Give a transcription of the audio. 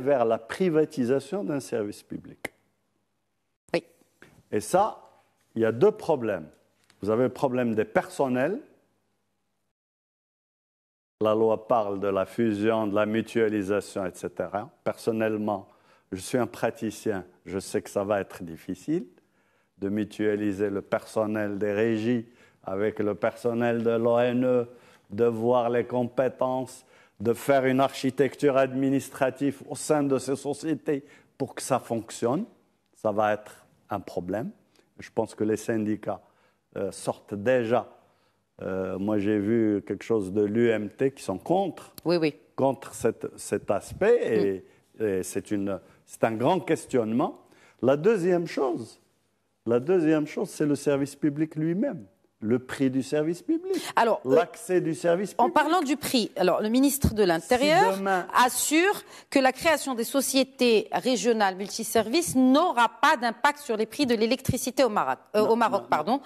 vers la privatisation d'un service public. Oui. Et ça, il y a deux problèmes. Vous avez le problème des personnels. La loi parle de la fusion, de la mutualisation, etc. Personnellement, je suis un praticien, je sais que ça va être difficile de mutualiser le personnel des régies avec le personnel de l'ONE, de voir les compétences, de faire une architecture administrative au sein de ces sociétés pour que ça fonctionne, ça va être un problème. Je pense que les syndicats euh, sortent déjà. Euh, moi, j'ai vu quelque chose de l'UMT qui sont contre, oui, oui. contre cet aspect, mm. et, c'est une c'est un grand questionnement. La deuxième chose, la deuxième chose, c'est le service public lui-même, le prix du service public. Alors, euh, l'accès du service En parlant du prix, alors le ministre de l'Intérieur assure que la création des sociétés régionales multiservices n'aura pas d'impact sur les prix de l'électricité au Maroc. Euh, au Maroc pardon.